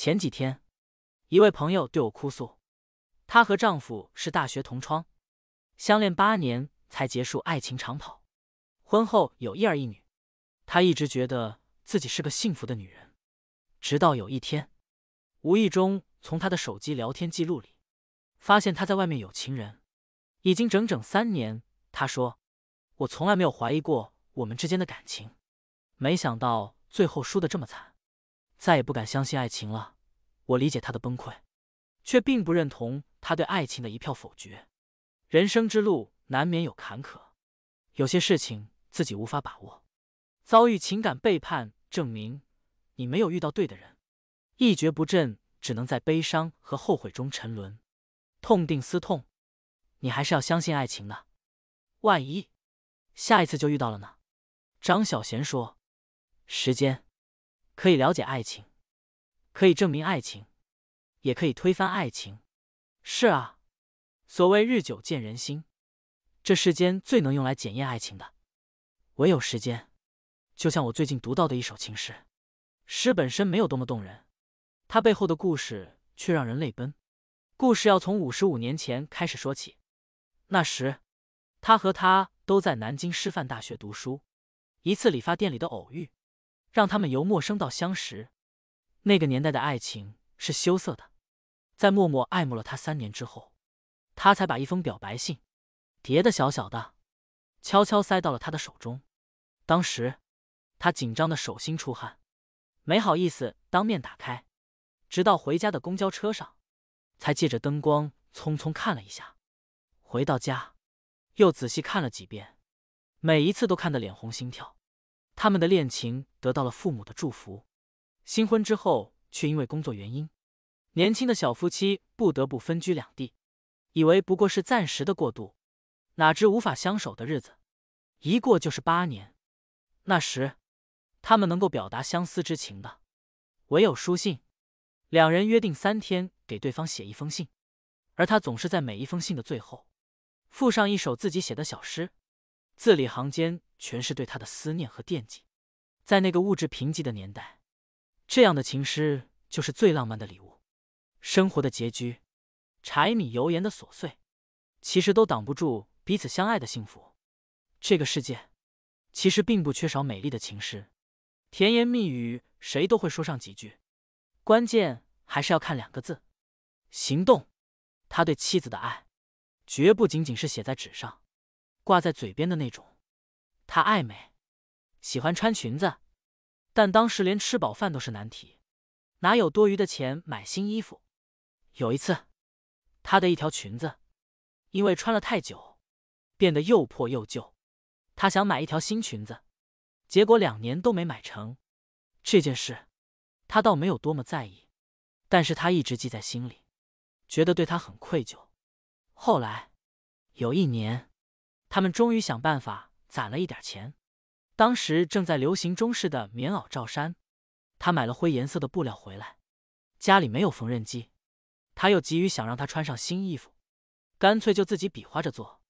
前几天，一位朋友对我哭诉，她和丈夫是大学同窗，相恋八年才结束爱情长跑，婚后有一儿一女，她一直觉得自己是个幸福的女人，直到有一天，无意中从她的手机聊天记录里，发现她在外面有情人，已经整整三年。她说，我从来没有怀疑过我们之间的感情，没想到最后输的这么惨。再也不敢相信爱情了。我理解他的崩溃，却并不认同他对爱情的一票否决。人生之路难免有坎坷，有些事情自己无法把握。遭遇情感背叛，证明你没有遇到对的人。一蹶不振，只能在悲伤和后悔中沉沦。痛定思痛，你还是要相信爱情的。万一下一次就遇到了呢？张小贤说：“时间。”可以了解爱情，可以证明爱情，也可以推翻爱情。是啊，所谓日久见人心，这世间最能用来检验爱情的，唯有时间。就像我最近读到的一首情诗，诗本身没有多么动人，它背后的故事却让人泪奔。故事要从五十五年前开始说起，那时他和她都在南京师范大学读书，一次理发店里的偶遇。让他们由陌生到相识。那个年代的爱情是羞涩的，在默默爱慕了他三年之后，他才把一封表白信叠的小小的，悄悄塞到了他的手中。当时他紧张的手心出汗，没好意思当面打开，直到回家的公交车上，才借着灯光匆匆看了一下。回到家，又仔细看了几遍，每一次都看得脸红心跳。他们的恋情得到了父母的祝福，新婚之后却因为工作原因，年轻的小夫妻不得不分居两地。以为不过是暂时的过渡，哪知无法相守的日子，一过就是八年。那时，他们能够表达相思之情的，唯有书信。两人约定三天给对方写一封信，而他总是在每一封信的最后，附上一首自己写的小诗。字里行间全是对他的思念和惦记。在那个物质贫瘠的年代，这样的情诗就是最浪漫的礼物。生活的拮据、柴米油盐的琐碎，其实都挡不住彼此相爱的幸福。这个世界其实并不缺少美丽的情诗，甜言蜜语谁都会说上几句，关键还是要看两个字：行动。他对妻子的爱，绝不仅仅是写在纸上。挂在嘴边的那种，她爱美，喜欢穿裙子，但当时连吃饱饭都是难题，哪有多余的钱买新衣服？有一次，她的一条裙子因为穿了太久，变得又破又旧，她想买一条新裙子，结果两年都没买成。这件事，她倒没有多么在意，但是她一直记在心里，觉得对她很愧疚。后来，有一年。他们终于想办法攒了一点钱。当时正在流行中式的棉袄罩衫，他买了灰颜色的布料回来。家里没有缝纫机，他又急于想让他穿上新衣服，干脆就自己比划着做，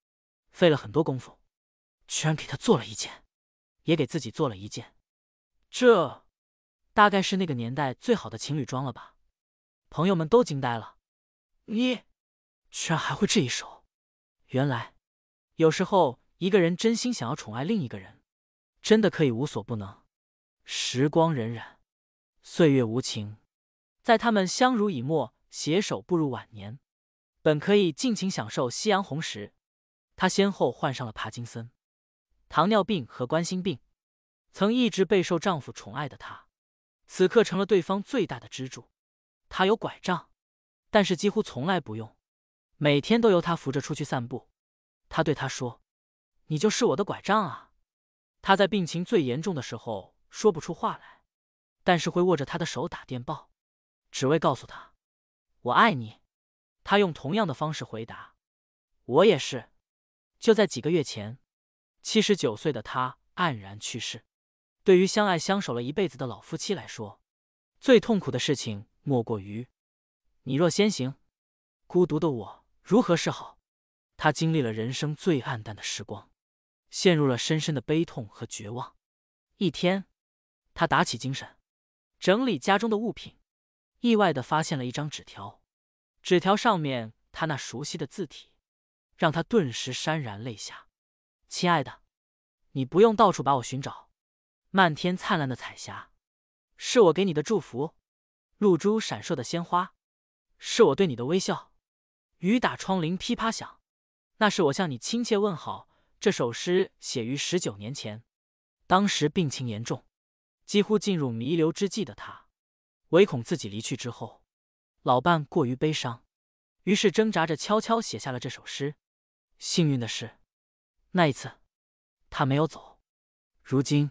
费了很多功夫，居然给他做了一件，也给自己做了一件。这大概是那个年代最好的情侣装了吧？朋友们都惊呆了。你居然还会这一手！原来……有时候，一个人真心想要宠爱另一个人，真的可以无所不能。时光荏苒，岁月无情，在他们相濡以沫、携手步入晚年，本可以尽情享受夕阳红时，他先后患上了帕金森、糖尿病和冠心病。曾一直备受丈夫宠爱的她，此刻成了对方最大的支柱。她有拐杖，但是几乎从来不用，每天都由他扶着出去散步。他对他说：“你就是我的拐杖啊！”他在病情最严重的时候说不出话来，但是会握着他的手打电报，只为告诉他：“我爱你。”他用同样的方式回答：“我也是。”就在几个月前，七十九岁的他黯然去世。对于相爱相守了一辈子的老夫妻来说，最痛苦的事情莫过于：“你若先行，孤独的我如何是好？”他经历了人生最黯淡的时光，陷入了深深的悲痛和绝望。一天，他打起精神，整理家中的物品，意外的发现了一张纸条。纸条上面他那熟悉的字体，让他顿时潸然泪下。亲爱的，你不用到处把我寻找。漫天灿烂的彩霞，是我给你的祝福；露珠闪烁的鲜花，是我对你的微笑；雨打窗棂噼啪响。那是我向你亲切问好。这首诗写于十九年前，当时病情严重，几乎进入弥留之际的他，唯恐自己离去之后，老伴过于悲伤，于是挣扎着悄悄写下了这首诗。幸运的是，那一次他没有走。如今，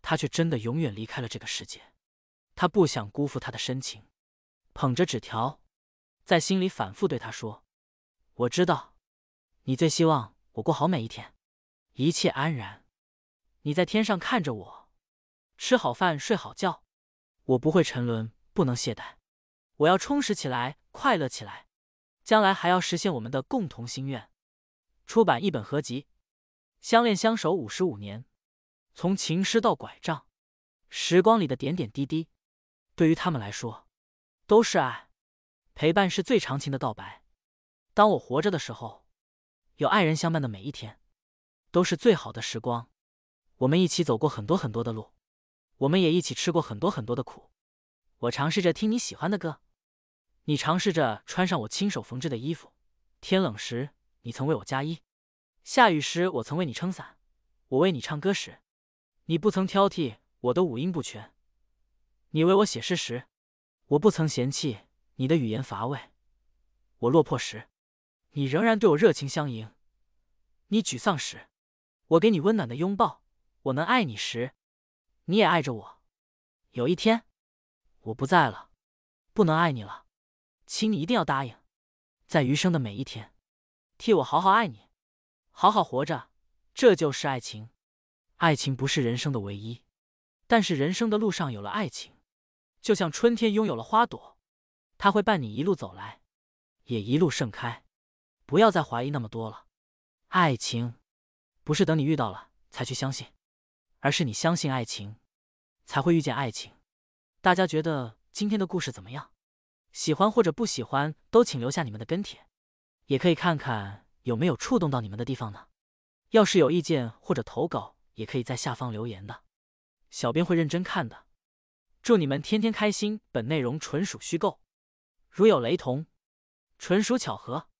他却真的永远离开了这个世界。他不想辜负他的深情，捧着纸条，在心里反复对他说：“我知道。”你最希望我过好每一天，一切安然。你在天上看着我，吃好饭，睡好觉。我不会沉沦，不能懈怠。我要充实起来，快乐起来。将来还要实现我们的共同心愿，出版一本合集。相恋相守五十五年，从情诗到拐杖，时光里的点点滴滴，对于他们来说，都是爱。陪伴是最长情的告白。当我活着的时候。有爱人相伴的每一天，都是最好的时光。我们一起走过很多很多的路，我们也一起吃过很多很多的苦。我尝试着听你喜欢的歌，你尝试着穿上我亲手缝制的衣服。天冷时，你曾为我加衣；下雨时，我曾为你撑伞。我为你唱歌时，你不曾挑剔我的五音不全；你为我写诗时，我不曾嫌弃你的语言乏味。我落魄时，你仍然对我热情相迎，你沮丧时，我给你温暖的拥抱；我能爱你时，你也爱着我。有一天，我不在了，不能爱你了，请你一定要答应，在余生的每一天，替我好好爱你，好好活着。这就是爱情，爱情不是人生的唯一，但是人生的路上有了爱情，就像春天拥有了花朵，它会伴你一路走来，也一路盛开。不要再怀疑那么多了，爱情，不是等你遇到了才去相信，而是你相信爱情，才会遇见爱情。大家觉得今天的故事怎么样？喜欢或者不喜欢都请留下你们的跟帖，也可以看看有没有触动到你们的地方呢。要是有意见或者投稿，也可以在下方留言的，小编会认真看的。祝你们天天开心。本内容纯属虚构，如有雷同，纯属巧合。